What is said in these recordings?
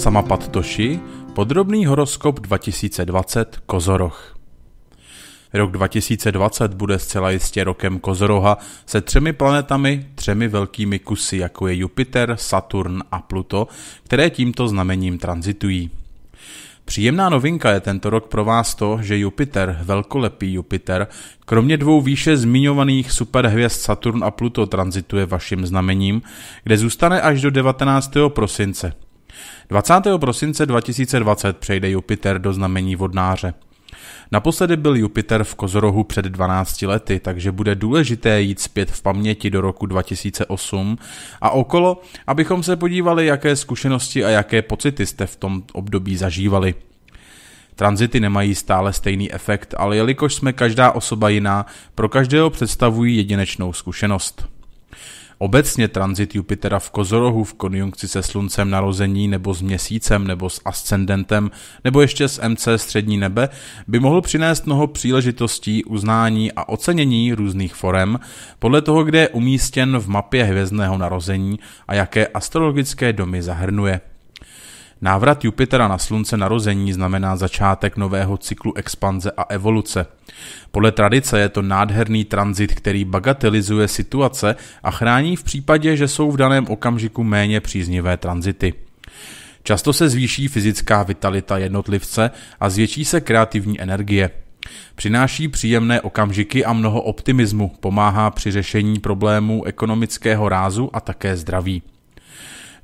Samapad Toši, podrobný horoskop 2020 Kozoroch. Rok 2020 bude zcela jistě rokem Kozoroha se třemi planetami, třemi velkými kusy, jako je Jupiter, Saturn a Pluto, které tímto znamením transitují. Příjemná novinka je tento rok pro vás to, že Jupiter, velkolepý Jupiter, kromě dvou výše zmiňovaných superhvězd Saturn a Pluto transituje vaším znamením, kde zůstane až do 19. prosince. 20. prosince 2020 přejde Jupiter do znamení vodnáře. Naposledy byl Jupiter v Kozorohu před 12 lety, takže bude důležité jít zpět v paměti do roku 2008 a okolo, abychom se podívali, jaké zkušenosti a jaké pocity jste v tom období zažívali. Tranzity nemají stále stejný efekt, ale jelikož jsme každá osoba jiná, pro každého představují jedinečnou zkušenost. Obecně transit Jupitera v Kozorohu v konjunkci se sluncem narození nebo s měsícem nebo s ascendentem nebo ještě s MC střední nebe by mohl přinést mnoho příležitostí, uznání a ocenění různých forem podle toho, kde je umístěn v mapě hvězdného narození a jaké astrologické domy zahrnuje. Návrat Jupitera na slunce narození znamená začátek nového cyklu expanze a evoluce. Podle tradice je to nádherný tranzit, který bagatelizuje situace a chrání v případě, že jsou v daném okamžiku méně příznivé tranzity. Často se zvýší fyzická vitalita jednotlivce a zvětší se kreativní energie. Přináší příjemné okamžiky a mnoho optimismu, pomáhá při řešení problémů ekonomického rázu a také zdraví.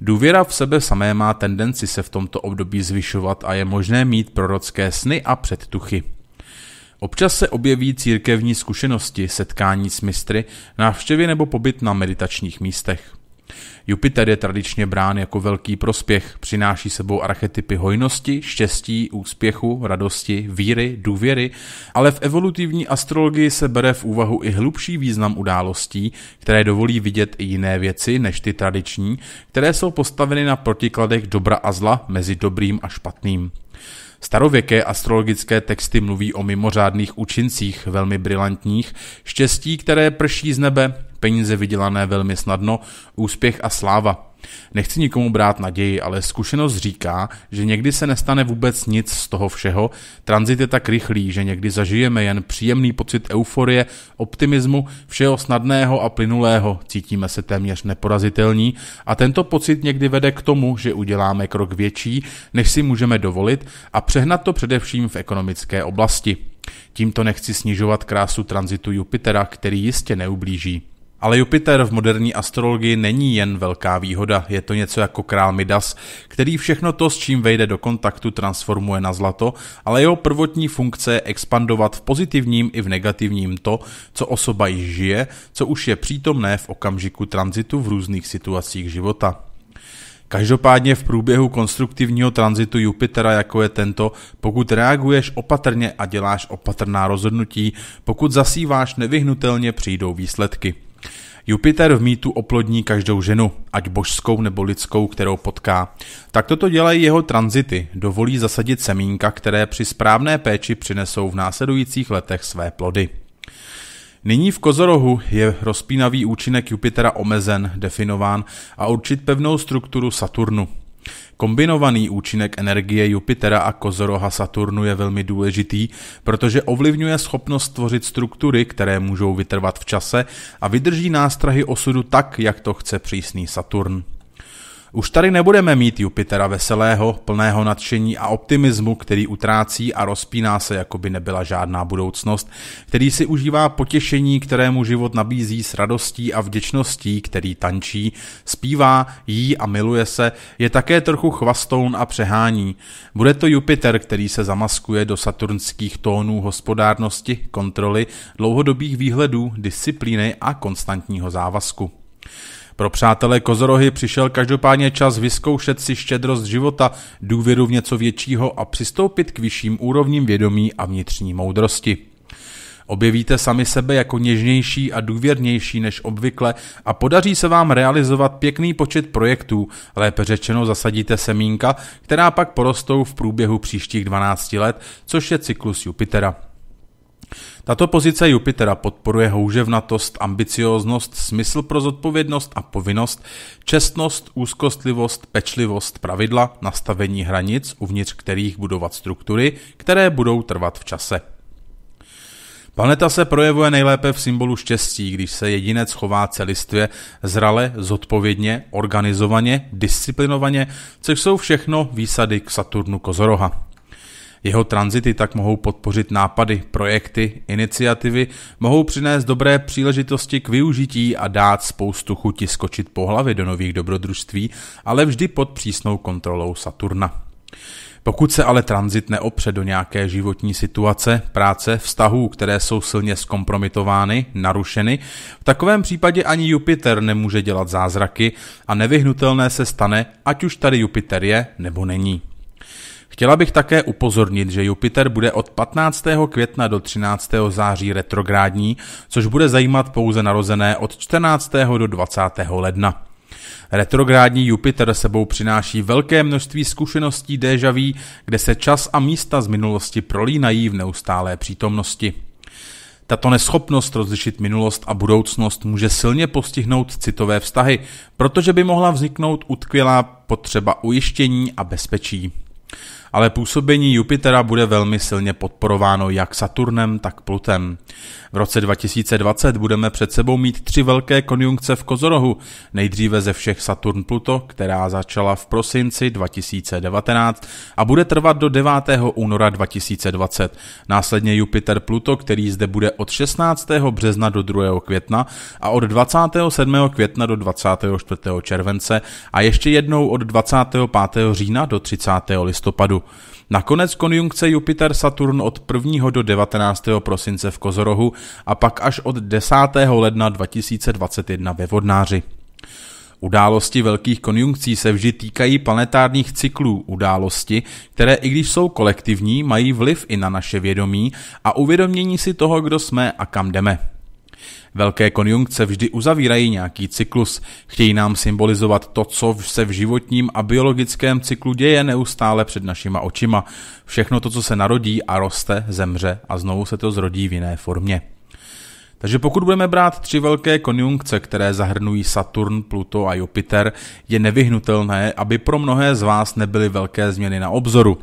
Důvěra v sebe samé má tendenci se v tomto období zvyšovat a je možné mít prorocké sny a předtuchy. Občas se objeví církevní zkušenosti, setkání s mistry, návštěvy nebo pobyt na meditačních místech. Jupiter je tradičně brán jako velký prospěch, přináší sebou archetypy hojnosti, štěstí, úspěchu, radosti, víry, důvěry, ale v evolutivní astrologii se bere v úvahu i hlubší význam událostí, které dovolí vidět i jiné věci než ty tradiční, které jsou postaveny na protikladech dobra a zla mezi dobrým a špatným. Starověké astrologické texty mluví o mimořádných účincích, velmi brilantních, štěstí, které prší z nebe, peníze vydělané velmi snadno, úspěch a sláva. Nechci nikomu brát naději, ale zkušenost říká, že někdy se nestane vůbec nic z toho všeho, tranzit je tak rychlý, že někdy zažijeme jen příjemný pocit euforie, optimismu, všeho snadného a plynulého, cítíme se téměř neporazitelní a tento pocit někdy vede k tomu, že uděláme krok větší, než si můžeme dovolit a přehnat to především v ekonomické oblasti. Tímto nechci snižovat krásu tranzitu Jupitera, který jistě neublíží. Ale Jupiter v moderní astrologii není jen velká výhoda, je to něco jako král Midas, který všechno to, s čím vejde do kontaktu, transformuje na zlato, ale jeho prvotní funkce je expandovat v pozitivním i v negativním to, co osoba již žije, co už je přítomné v okamžiku tranzitu v různých situacích života. Každopádně v průběhu konstruktivního tranzitu Jupitera, jako je tento, pokud reaguješ opatrně a děláš opatrná rozhodnutí, pokud zasíváš, nevyhnutelně přijdou výsledky. Jupiter v mýtu oplodní každou ženu, ať božskou nebo lidskou, kterou potká. Tak toto dělají jeho tranzity, dovolí zasadit semínka, které při správné péči přinesou v následujících letech své plody. Nyní v kozorohu je rozpínavý účinek Jupitera omezen, definován a určit pevnou strukturu Saturnu. Kombinovaný účinek energie Jupitera a kozoroha Saturnu je velmi důležitý, protože ovlivňuje schopnost tvořit struktury, které můžou vytrvat v čase a vydrží nástrahy osudu tak, jak to chce přísný Saturn. Už tady nebudeme mít Jupitera veselého, plného nadšení a optimismu, který utrácí a rozpíná se, jako by nebyla žádná budoucnost, který si užívá potěšení, kterému život nabízí s radostí a vděčností, který tančí, zpívá, jí a miluje se, je také trochu chvastoun a přehání. Bude to Jupiter, který se zamaskuje do saturnských tónů hospodárnosti, kontroly, dlouhodobých výhledů, disciplíny a konstantního závazku. Pro přátelé kozorohy přišel každopádně čas vyzkoušet si štědrost života, důvěru v něco většího a přistoupit k vyšším úrovním vědomí a vnitřní moudrosti. Objevíte sami sebe jako něžnější a důvěrnější než obvykle a podaří se vám realizovat pěkný počet projektů, lépe řečeno zasadíte semínka, která pak porostou v průběhu příštích 12 let, což je cyklus Jupitera. Tato pozice Jupitera podporuje houževnatost, ambicióznost, smysl pro zodpovědnost a povinnost, čestnost, úzkostlivost, pečlivost, pravidla, nastavení hranic, uvnitř kterých budovat struktury, které budou trvat v čase. Planeta se projevuje nejlépe v symbolu štěstí, když se jedinec chová celistvě, zrale, zodpovědně, organizovaně, disciplinovaně, což jsou všechno výsady k Saturnu Kozoroha. Jeho tranzity tak mohou podpořit nápady, projekty, iniciativy, mohou přinést dobré příležitosti k využití a dát spoustu chuti skočit po hlavě do nových dobrodružství, ale vždy pod přísnou kontrolou Saturna. Pokud se ale tranzit neopře do nějaké životní situace, práce, vztahů, které jsou silně zkompromitovány, narušeny, v takovém případě ani Jupiter nemůže dělat zázraky a nevyhnutelné se stane, ať už tady Jupiter je nebo není. Chtěla bych také upozornit, že Jupiter bude od 15. května do 13. září retrográdní, což bude zajímat pouze narozené od 14. do 20. ledna. Retrográdní Jupiter sebou přináší velké množství zkušeností déžaví, kde se čas a místa z minulosti prolínají v neustálé přítomnosti. Tato neschopnost rozlišit minulost a budoucnost může silně postihnout citové vztahy, protože by mohla vzniknout utkvělá potřeba ujištění a bezpečí ale působení Jupitera bude velmi silně podporováno jak Saturnem, tak Plutem. V roce 2020 budeme před sebou mít tři velké konjunkce v Kozorohu, nejdříve ze všech Saturn-Pluto, která začala v prosinci 2019 a bude trvat do 9. února 2020. Následně Jupiter-Pluto, který zde bude od 16. března do 2. května a od 27. května do 24. července a ještě jednou od 25. října do 30. listopadu. Islandu. Nakonec konjunkce Jupiter-Saturn od 1. do 19. prosince v Kozorohu a pak až od 10. ledna 2021 ve Vodnáři. Události velkých konjunkcí se vždy týkají planetárních cyklů události, které i když jsou kolektivní, mají vliv i na naše vědomí a uvědomění si toho, kdo jsme a kam jdeme. Velké konjunkce vždy uzavírají nějaký cyklus, chtějí nám symbolizovat to, co se v životním a biologickém cyklu děje neustále před našima očima. Všechno to, co se narodí a roste, zemře a znovu se to zrodí v jiné formě. Takže pokud budeme brát tři velké konjunkce, které zahrnují Saturn, Pluto a Jupiter, je nevyhnutelné, aby pro mnohé z vás nebyly velké změny na obzoru.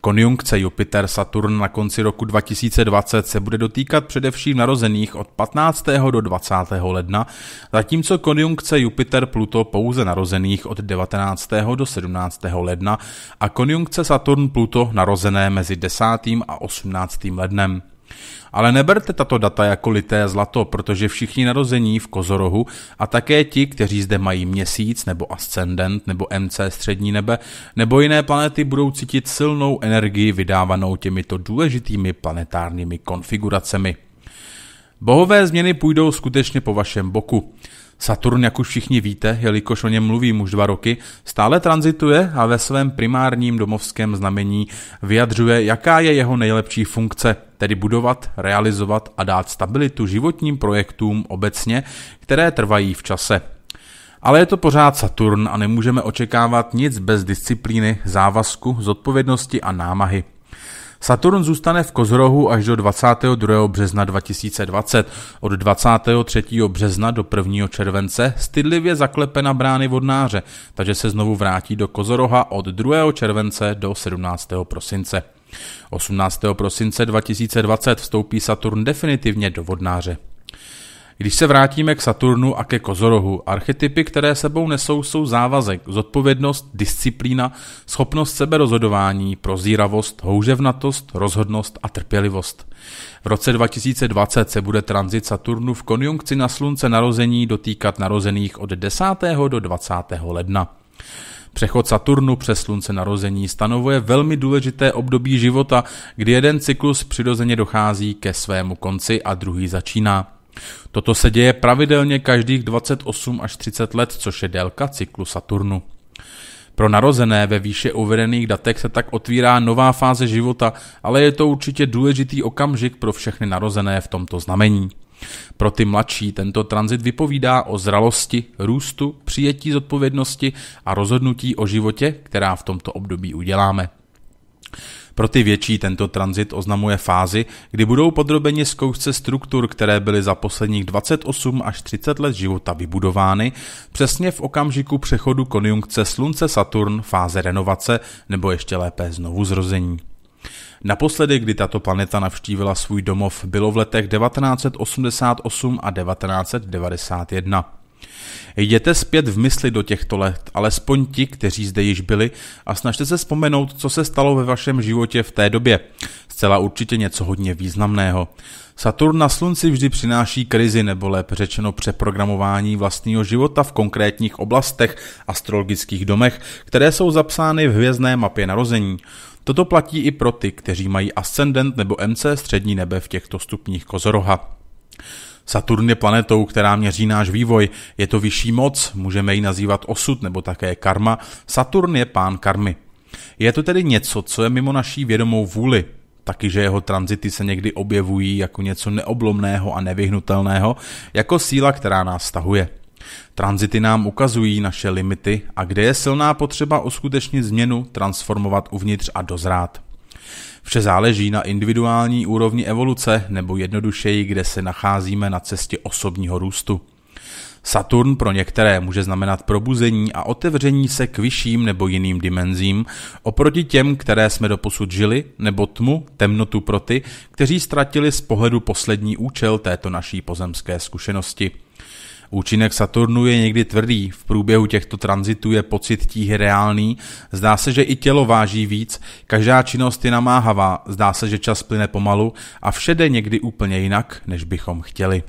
Konjunkce Jupiter-Saturn na konci roku 2020 se bude dotýkat především narozených od 15. do 20. ledna, zatímco konjunkce Jupiter-Pluto pouze narozených od 19. do 17. ledna a konjunkce Saturn-Pluto narozené mezi 10. a 18. lednem. Ale neberte tato data jako lité zlato, protože všichni narození v Kozorohu a také ti, kteří zde mají měsíc nebo ascendent nebo MC střední nebe nebo jiné planety budou cítit silnou energii vydávanou těmito důležitými planetárními konfiguracemi. Bohové změny půjdou skutečně po vašem boku. Saturn, jak už všichni víte, jelikož o něm mluvím už dva roky, stále transituje a ve svém primárním domovském znamení vyjadřuje, jaká je jeho nejlepší funkce – tedy budovat, realizovat a dát stabilitu životním projektům obecně, které trvají v čase. Ale je to pořád Saturn a nemůžeme očekávat nic bez disciplíny, závazku, zodpovědnosti a námahy. Saturn zůstane v Kozrohu až do 22. března 2020. Od 23. března do 1. července stydlivě zaklepe na brány vodnáře, takže se znovu vrátí do Kozoroha od 2. července do 17. prosince. 18. prosince 2020 vstoupí Saturn definitivně do vodnáře. Když se vrátíme k Saturnu a ke Kozorohu, archetypy, které sebou nesou, jsou závazek, zodpovědnost, disciplína, schopnost seberozhodování, prozíravost, houževnatost, rozhodnost a trpělivost. V roce 2020 se bude tranzit Saturnu v konjunkci na slunce narození dotýkat narozených od 10. do 20. ledna. Přechod Saturnu přes slunce narození stanovuje velmi důležité období života, kdy jeden cyklus přirozeně dochází ke svému konci a druhý začíná. Toto se děje pravidelně každých 28 až 30 let, což je délka cyklu Saturnu. Pro narozené ve výše uvedených datech se tak otvírá nová fáze života, ale je to určitě důležitý okamžik pro všechny narozené v tomto znamení. Pro ty mladší tento tranzit vypovídá o zralosti, růstu, přijetí zodpovědnosti a rozhodnutí o životě, která v tomto období uděláme. Pro ty větší tento tranzit oznamuje fázi, kdy budou podrobeni zkoušce struktur, které byly za posledních 28 až 30 let života vybudovány, přesně v okamžiku přechodu konjunkce Slunce-Saturn, fáze renovace nebo ještě lépe znovuzrození. Naposledy, kdy tato planeta navštívila svůj domov, bylo v letech 1988 a 1991. Jděte zpět v mysli do těchto let, alespoň ti, kteří zde již byli, a snažte se vzpomenout, co se stalo ve vašem životě v té době. Zcela určitě něco hodně významného. Saturn na Slunci vždy přináší krizi, nebo lépe řečeno přeprogramování vlastního života v konkrétních oblastech astrologických domech, které jsou zapsány v hvězdné mapě narození. Toto platí i pro ty, kteří mají ascendent nebo MC střední nebe v těchto stupních kozoroha. Saturn je planetou, která měří náš vývoj. Je to vyšší moc, můžeme ji nazývat osud nebo také karma. Saturn je pán karmy. Je to tedy něco, co je mimo naší vědomou vůli, taky, že jeho tranzity se někdy objevují jako něco neoblomného a nevyhnutelného, jako síla, která nás stahuje. Tranzity nám ukazují naše limity a kde je silná potřeba uskutečnit změnu, transformovat uvnitř a dozrát. Vše záleží na individuální úrovni evoluce nebo jednodušeji, kde se nacházíme na cestě osobního růstu. Saturn pro některé může znamenat probuzení a otevření se k vyšším nebo jiným dimenzím oproti těm, které jsme doposud žili, nebo tmu, temnotu pro ty, kteří ztratili z pohledu poslední účel této naší pozemské zkušenosti. Účinek Saturnu je někdy tvrdý, v průběhu těchto tranzitů je pocit tíhy reálný, zdá se, že i tělo váží víc, každá činnost je namáhavá, zdá se, že čas plyne pomalu a vše jde někdy úplně jinak, než bychom chtěli.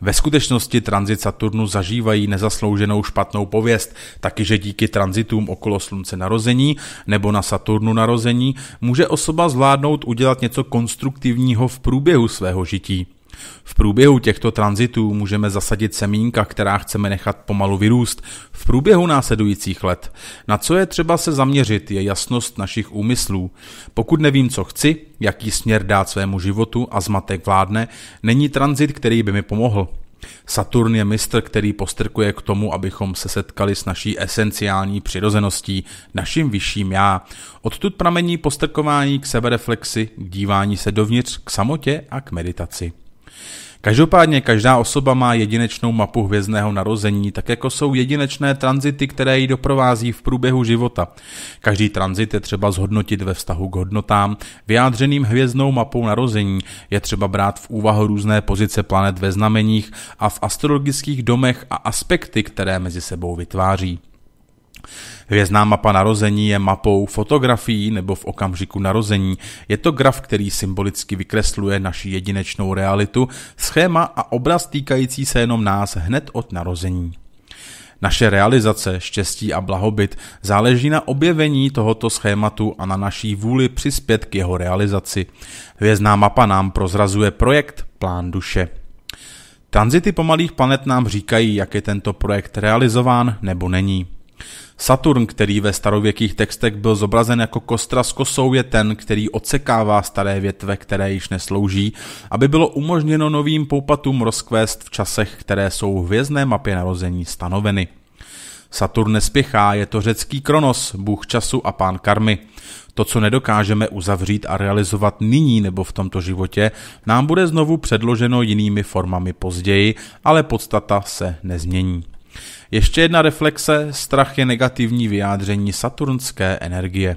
Ve skutečnosti tranzit Saturnu zažívají nezaslouženou špatnou pověst, taky že díky tranzitům okolo Slunce narození nebo na Saturnu narození může osoba zvládnout udělat něco konstruktivního v průběhu svého žití. V průběhu těchto tranzitů můžeme zasadit semínka, která chceme nechat pomalu vyrůst v průběhu následujících let. Na co je třeba se zaměřit, je jasnost našich úmyslů. Pokud nevím, co chci, jaký směr dát svému životu a zmatek vládne, není tranzit, který by mi pomohl. Saturn je mistr, který postrkuje k tomu, abychom se setkali s naší esenciální přirozeností, naším vyšším já. Odtud pramení postrkování k sebereflexi, dívání se dovnitř, k samotě a k meditaci. Každopádně každá osoba má jedinečnou mapu hvězdného narození, tak jako jsou jedinečné tranzity, které ji doprovází v průběhu života. Každý tranzit je třeba zhodnotit ve vztahu k hodnotám, vyjádřeným hvězdnou mapou narození, je třeba brát v úvahu různé pozice planet ve znameních a v astrologických domech a aspekty, které mezi sebou vytváří. Hvězdná mapa narození je mapou fotografií nebo v okamžiku narození. Je to graf, který symbolicky vykresluje naši jedinečnou realitu, schéma a obraz týkající se jenom nás hned od narození. Naše realizace, štěstí a blahobyt záleží na objevení tohoto schématu a na naší vůli přispět k jeho realizaci. Hvězdná mapa nám prozrazuje projekt Plán duše. Tranzity pomalých planet nám říkají, jak je tento projekt realizován nebo není. Saturn, který ve starověkých textech byl zobrazen jako kostra s kosou, je ten, který odsekává staré větve, které již neslouží, aby bylo umožněno novým poupatům rozkvést v časech, které jsou v hvězdné mapě narození stanoveny. Saturn nespěchá, je to řecký Kronos, bůh času a pán karmy. To, co nedokážeme uzavřít a realizovat nyní nebo v tomto životě, nám bude znovu předloženo jinými formami později, ale podstata se nezmění. Ještě jedna reflexe, strach je negativní vyjádření saturnské energie.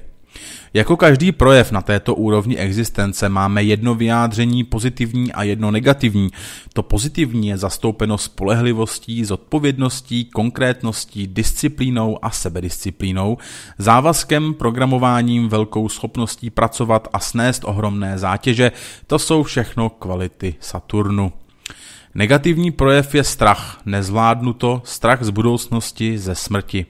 Jako každý projev na této úrovni existence máme jedno vyjádření pozitivní a jedno negativní. To pozitivní je zastoupeno spolehlivostí, zodpovědností, konkrétností, disciplínou a sebedisciplínou, závazkem, programováním, velkou schopností pracovat a snést ohromné zátěže. To jsou všechno kvality Saturnu. Negativní projev je strach, Nezvládnu to strach z budoucnosti, ze smrti.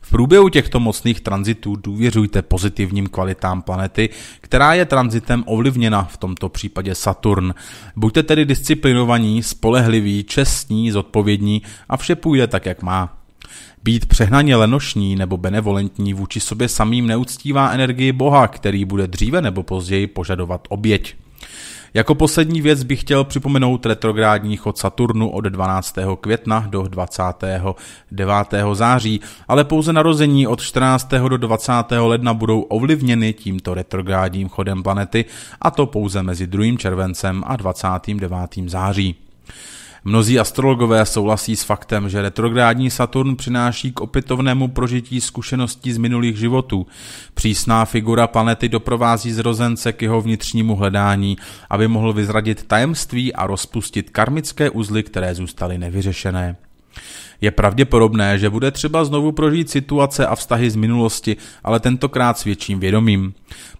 V průběhu těchto mocných tranzitů důvěřujte pozitivním kvalitám planety, která je tranzitem ovlivněna, v tomto případě Saturn. Buďte tedy disciplinovaní, spolehliví, čestní, zodpovědní a vše půjde tak, jak má. Být přehnaně lenošní nebo benevolentní vůči sobě samým neuctívá energii Boha, který bude dříve nebo později požadovat oběť. Jako poslední věc bych chtěl připomenout retrográdní chod Saturnu od 12. května do 29. září, ale pouze narození od 14. do 20. ledna budou ovlivněny tímto retrográdním chodem planety a to pouze mezi 2. červencem a 29. září. Mnozí astrologové souhlasí s faktem, že retrográdní Saturn přináší k opětovnému prožití zkušeností z minulých životů. Přísná figura planety doprovází zrozence k jeho vnitřnímu hledání, aby mohl vyzradit tajemství a rozpustit karmické uzly, které zůstaly nevyřešené. Je pravděpodobné, že bude třeba znovu prožít situace a vztahy z minulosti, ale tentokrát s větším vědomím.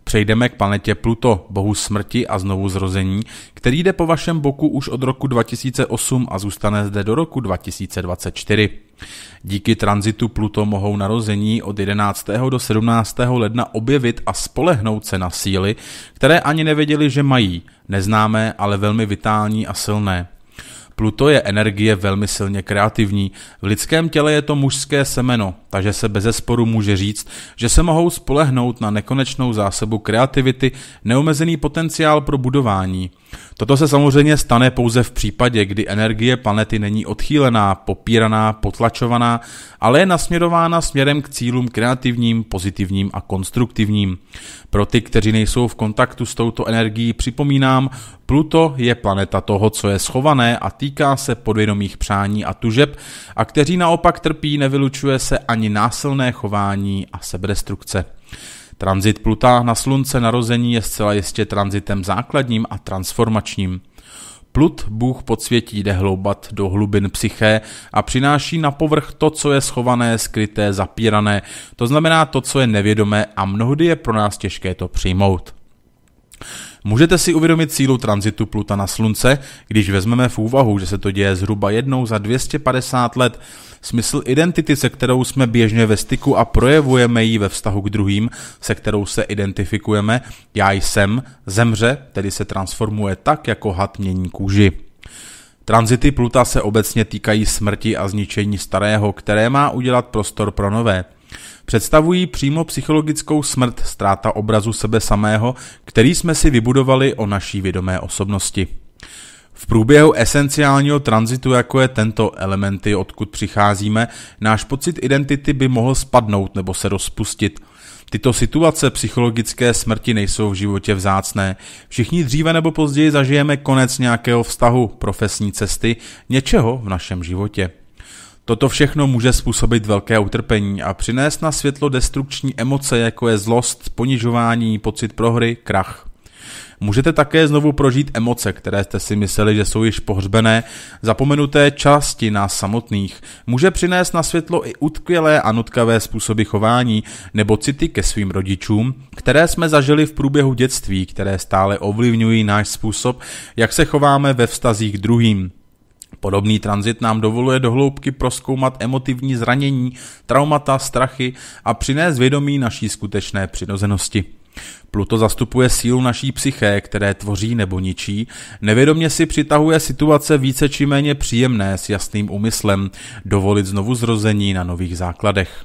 Přejdeme k planetě Pluto, bohu smrti a znovu zrození, který jde po vašem boku už od roku 2008 a zůstane zde do roku 2024. Díky tranzitu Pluto mohou narození od 11. do 17. ledna objevit a spolehnout se na síly, které ani nevěděli, že mají, neznámé, ale velmi vitální a silné. Pluto je energie velmi silně kreativní. V lidském těle je to mužské semeno, takže se bez zesporu může říct, že se mohou spolehnout na nekonečnou zásobu kreativity, neomezený potenciál pro budování. Toto se samozřejmě stane pouze v případě, kdy energie planety není odchýlená, popíraná, potlačovaná, ale je nasměrována směrem k cílům kreativním, pozitivním a konstruktivním. Pro ty, kteří nejsou v kontaktu s touto energií, připomínám, Pluto je planeta toho, co je schované a týká se podvědomých přání a tužeb, a kteří naopak trpí, nevylučuje se ani násilné chování a sebedestrukce. Transit Pluta na slunce narození je zcela jistě transitem základním a transformačním. Plut Bůh podsvětí jde hloubat do hlubin psyché a přináší na povrch to, co je schované, skryté, zapírané, to znamená to, co je nevědomé a mnohdy je pro nás těžké to přijmout. Můžete si uvědomit sílu tranzitu Pluta na Slunce, když vezmeme v úvahu, že se to děje zhruba jednou za 250 let. Smysl identity, se kterou jsme běžně ve styku a projevujeme ji ve vztahu k druhým, se kterou se identifikujeme, já jsem, zemře, tedy se transformuje tak, jako had mění kůži. Tranzity Pluta se obecně týkají smrti a zničení starého, které má udělat prostor pro nové představují přímo psychologickou smrt ztráta obrazu sebe samého, který jsme si vybudovali o naší vědomé osobnosti. V průběhu esenciálního tranzitu, jako je tento elementy, odkud přicházíme, náš pocit identity by mohl spadnout nebo se rozpustit. Tyto situace psychologické smrti nejsou v životě vzácné. Všichni dříve nebo později zažijeme konec nějakého vztahu, profesní cesty, něčeho v našem životě. Toto všechno může způsobit velké utrpení a přinést na světlo destrukční emoce, jako je zlost, ponižování, pocit prohry, krach. Můžete také znovu prožít emoce, které jste si mysleli, že jsou již pohřbené, zapomenuté části nás samotných. Může přinést na světlo i utkvělé a nutkavé způsoby chování nebo city ke svým rodičům, které jsme zažili v průběhu dětství, které stále ovlivňují náš způsob, jak se chováme ve vztazích druhým. Podobný tranzit nám dovoluje dohloubky proskoumat emotivní zranění, traumata, strachy a přinést vědomí naší skutečné přirozenosti. Pluto zastupuje sílu naší psyché, které tvoří nebo ničí, nevědomě si přitahuje situace více či méně příjemné s jasným úmyslem dovolit znovu zrození na nových základech.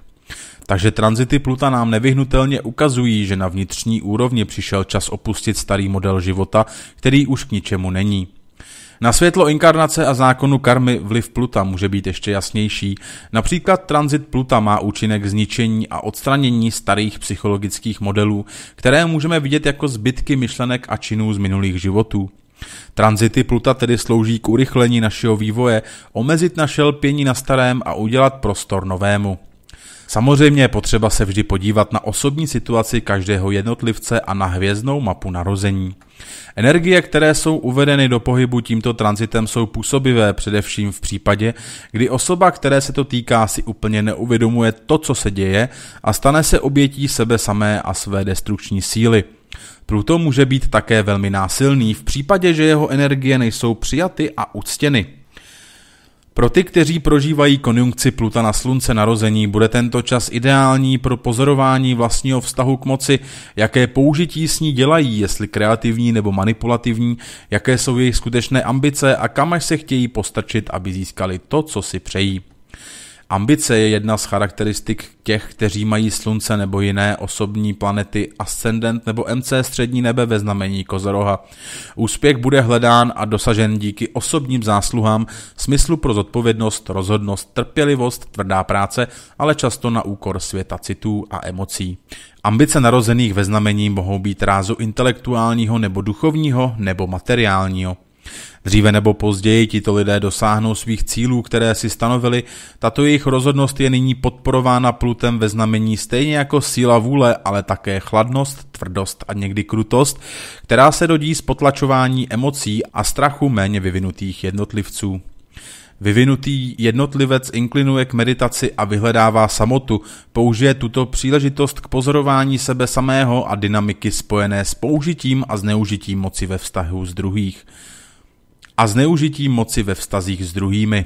Takže tranzity Pluta nám nevyhnutelně ukazují, že na vnitřní úrovni přišel čas opustit starý model života, který už k ničemu není. Na světlo inkarnace a zákonu karmy vliv Pluta může být ještě jasnější. Například transit Pluta má účinek zničení a odstranění starých psychologických modelů, které můžeme vidět jako zbytky myšlenek a činů z minulých životů. Transity Pluta tedy slouží k urychlení našeho vývoje, omezit naše lpění na starém a udělat prostor novému. Samozřejmě je potřeba se vždy podívat na osobní situaci každého jednotlivce a na hvězdnou mapu narození. Energie, které jsou uvedeny do pohybu tímto transitem, jsou působivé především v případě, kdy osoba, které se to týká, si úplně neuvědomuje to, co se děje a stane se obětí sebe samé a své destrukční síly. Pluto může být také velmi násilný v případě, že jeho energie nejsou přijaty a uctěny. Pro ty, kteří prožívají konjunkci Pluta na slunce narození, bude tento čas ideální pro pozorování vlastního vztahu k moci, jaké použití s ní dělají, jestli kreativní nebo manipulativní, jaké jsou jejich skutečné ambice a kam až se chtějí postrčit, aby získali to, co si přejí. Ambice je jedna z charakteristik těch, kteří mají Slunce nebo jiné osobní planety, ascendent nebo MC střední nebe ve znamení Kozoroha. Úspěch bude hledán a dosažen díky osobním zásluhám, smyslu pro zodpovědnost, rozhodnost, trpělivost, tvrdá práce, ale často na úkor světa citů a emocí. Ambice narozených ve znamení mohou být rázu intelektuálního nebo duchovního nebo materiálního. Dříve nebo později tito lidé dosáhnou svých cílů, které si stanovili, tato jejich rozhodnost je nyní podporována plutem ve znamení stejně jako síla vůle, ale také chladnost, tvrdost a někdy krutost, která se dodí z potlačování emocí a strachu méně vyvinutých jednotlivců. Vyvinutý jednotlivec inklinuje k meditaci a vyhledává samotu, použije tuto příležitost k pozorování sebe samého a dynamiky spojené s použitím a zneužitím moci ve vztahu s druhých a zneužití moci ve vztazích s druhými.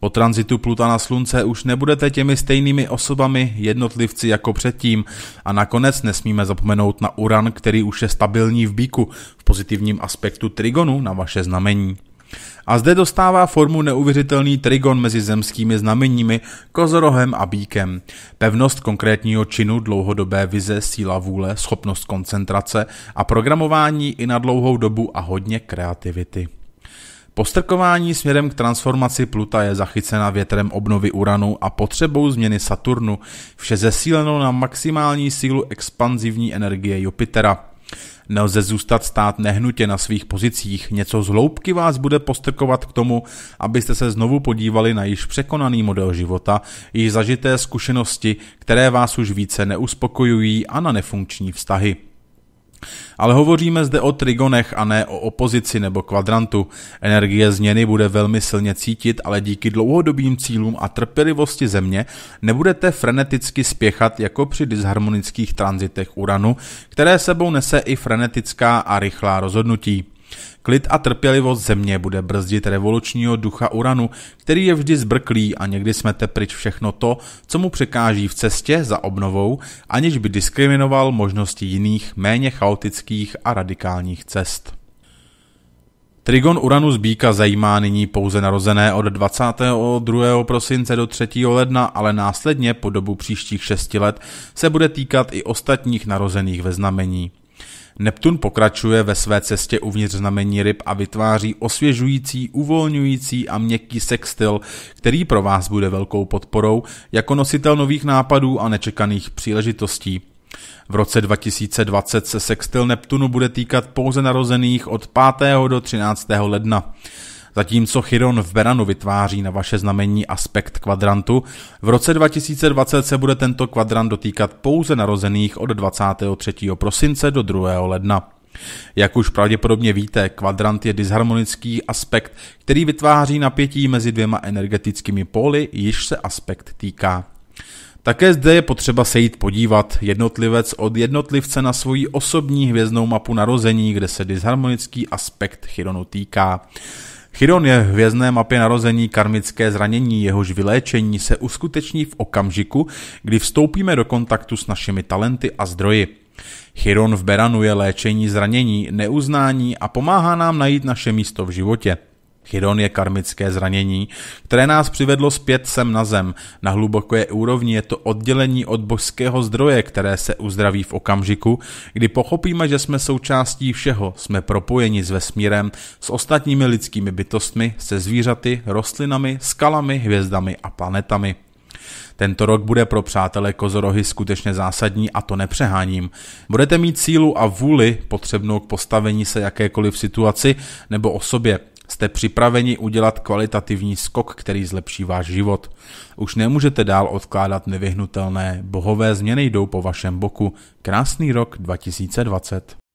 Po tranzitu Pluta na Slunce už nebudete těmi stejnými osobami, jednotlivci jako předtím a nakonec nesmíme zapomenout na Uran, který už je stabilní v bíku, v pozitivním aspektu trigonu na vaše znamení. A zde dostává formu neuvěřitelný trigon mezi zemskými znameními, kozorohem a bíkem. Pevnost konkrétního činu, dlouhodobé vize, síla vůle, schopnost koncentrace a programování i na dlouhou dobu a hodně kreativity. Postrkování směrem k transformaci Pluta je zachycena větrem obnovy Uranu a potřebou změny Saturnu, vše zesíleno na maximální sílu expanzivní energie Jupitera. Nelze zůstat stát nehnutě na svých pozicích, něco z hloubky vás bude postrkovat k tomu, abyste se znovu podívali na již překonaný model života, již zažité zkušenosti, které vás už více neuspokojují a na nefunkční vztahy. Ale hovoříme zde o trigonech a ne o opozici nebo kvadrantu. Energie změny bude velmi silně cítit, ale díky dlouhodobým cílům a trpělivosti země nebudete freneticky spěchat jako při disharmonických tranzitech Uranu, které sebou nese i frenetická a rychlá rozhodnutí. Klid a trpělivost země bude brzdit revolučního ducha Uranu, který je vždy zbrklý a někdy smete pryč všechno to, co mu překáží v cestě za obnovou, aniž by diskriminoval možnosti jiných, méně chaotických a radikálních cest. Trigon Uranus Bíka zajímá nyní pouze narozené od 22. prosince do 3. ledna, ale následně po dobu příštích 6 let se bude týkat i ostatních narozených ve znamení. Neptun pokračuje ve své cestě uvnitř znamení ryb a vytváří osvěžující, uvolňující a měkký sextil, který pro vás bude velkou podporou jako nositel nových nápadů a nečekaných příležitostí. V roce 2020 se sextil Neptunu bude týkat pouze narozených od 5. do 13. ledna. Zatímco Chiron v Beranu vytváří na vaše znamení aspekt kvadrantu, v roce 2020 se bude tento kvadrant dotýkat pouze narozených od 23. prosince do 2. ledna. Jak už pravděpodobně víte, kvadrant je disharmonický aspekt, který vytváří napětí mezi dvěma energetickými póly, již se aspekt týká. Také zde je potřeba se jít podívat jednotlivec od jednotlivce na svoji osobní hvězdnou mapu narození, kde se disharmonický aspekt Chironu týká. Chiron je v hvězdné mapě narození karmické zranění, jehož vyléčení se uskuteční v okamžiku, kdy vstoupíme do kontaktu s našimi talenty a zdroji. Chiron v Beranu je léčení zranění, neuznání a pomáhá nám najít naše místo v životě. Chiron je karmické zranění, které nás přivedlo zpět sem na zem. Na hluboké úrovni je to oddělení od božského zdroje, které se uzdraví v okamžiku, kdy pochopíme, že jsme součástí všeho, jsme propojeni s vesmírem, s ostatními lidskými bytostmi, se zvířaty, rostlinami, skalami, hvězdami a planetami. Tento rok bude pro přátelé kozorohy skutečně zásadní a to nepřeháním. Budete mít sílu a vůli potřebnou k postavení se jakékoliv situaci nebo osobě. Jste připraveni udělat kvalitativní skok, který zlepší váš život. Už nemůžete dál odkládat nevyhnutelné, bohové změny jdou po vašem boku. Krásný rok 2020.